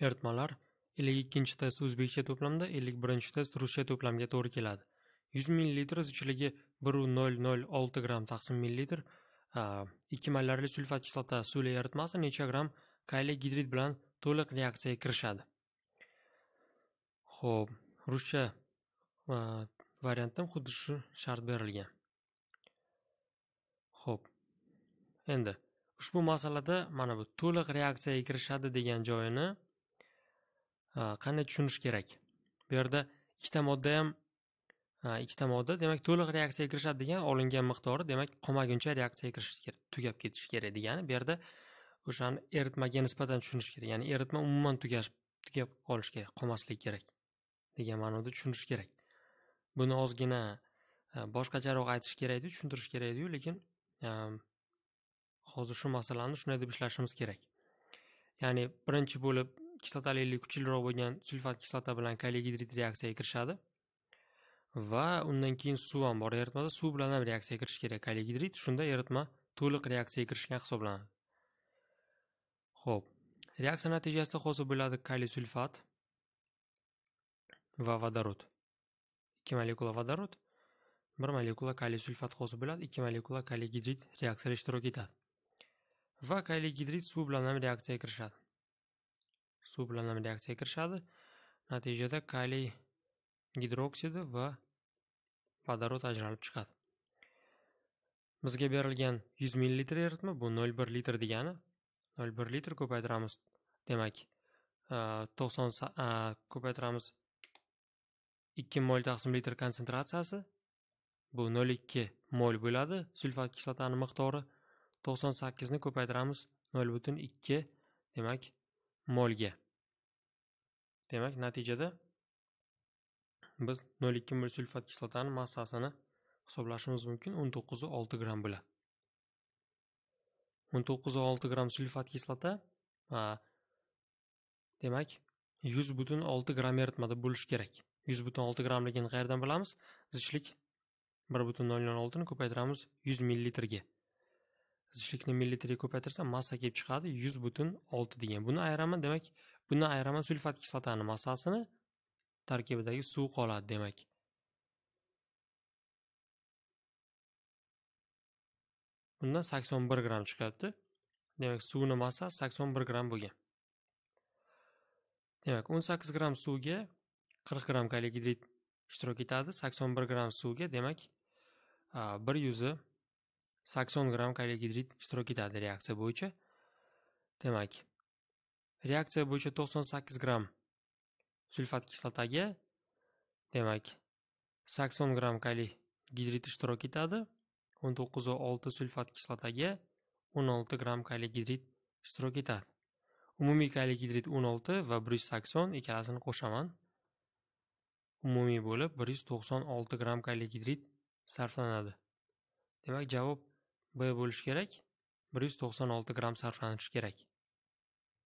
Ertmalar ikkinchi test o'zbekcha to'plamda 51-test ruscha to'plamga to'g'ri keladi. 100 ml zichligi 1,006 gramm taqsim millilitr 2 mallarli sulfat kislota suli eritmasi necha gramm kaliy gidrid bilan to'liq reaksiyaga kirishadi. Xo'p, ruscha variantda xuddi shu shart berilgan. Xo'p. Endi ushbu masalada mana bu to'liq reaksiyaga kirishadi degan joyini Э, qanday tushunish kerak bu yerda ikkita modda ham e, ikkita modda demak to'liq reaksiyaga kirishadi degan olingan miqdori demak qolmaguncha reaksiyaga kirish kerak tugab ketishi kerak degani bu yerda o'shani eritmaga nisbatan tushunish kerak ya'ni eritma umuman tugash tugab qolishi kerak qolmasligi kerak degan ma'noda tushunish kerak buni ozgina e, boshqacharoq aytish kerak edi tushuntirish kerak ediyu lekin e, hozir shu masalani shunday deb ishlashimiz kerak ya'ni birinchi bo'lib kislotalilik kuchliroq bo'lgan sulfat kislota bilan gidrid reaksiyaga kirishadi va undan keyin suv ham bor eritmada suv bilan ham reaksiyaga kirishi kerak gidrid shunda eritma to'liq reaksiyaga kirishgan hisoblanadi ho'p reaksiya natijasida hosil bo'ladi kaliy sulfat va vodorod ikki molekula vodorod bir molekula kaliy sulfat hosil bo'ladi ikki molekula gidrid reaksiyada ishtirok etadi va gidrid suv bilan ham reaksiyaga kirishadi suv bilan reaksiyaga kirishadi natijada kaliy gidroksidi va vodorod ajralib chiqadi bizga berilgan 100 millilitr eritma bu 0,1 litr degani 0,1 litr ko'paytiramiz demak 90 ko'paytiramiz 2 mol taqsim litr konsentratsiyasi bu 0,2 mol bo'ladi sulfat kislotani miqdori 98 ni ko'paytiramiz 0,2 demak molga demak natijada biz 0,2 mol sulfat kislotasining massasini hisoblashimiz mumkin 19,6 gramm bilan. 19,6 gramm sulfat kislota demak 100.6 butun 6 gramm eritmada bo'lishi kerak 100.6 butun qayerdan bilamiz zichlik 1 butun ni ko'paytiramiz 100 ml ga. qizishlikni millilitrga ko'paytirsa massa kelib chiqadi yuz butun olti degan buni ayiraman demak bundan ayiraman sulfat kislotani massasini tarkibidagi suv qoladi demak bundan sakson bir gramm chiqyapti demak suvni massasi sakson bir gramm bo'lgan demak o'n sakkiz gramm suvga qirq gramm kaligidrid ishtirok etadi sakson bir gramm suvga demak bir yuzi sakson gramm karligidrid ishtirok etadi reaksiya bo'yicha demak reaksiya bo'yicha to'qson sakkiz gramm sulfat kislotaga demak sakson gramm kaliy gidrid ishtirok etadi o'n to'qqizu olti sulfat kislotaga o'n olti gramm kaliy gidrid ishtirok etadi umumiy kaliy gidrid o'n olti va bir yuz sakson ikkalasini qo'shaman umumiy bo'lib bir yuz to'qson olti gramm gidrid sarflanadi demak javob b bo'lishi kerak 196 gramm sarflanishi kerak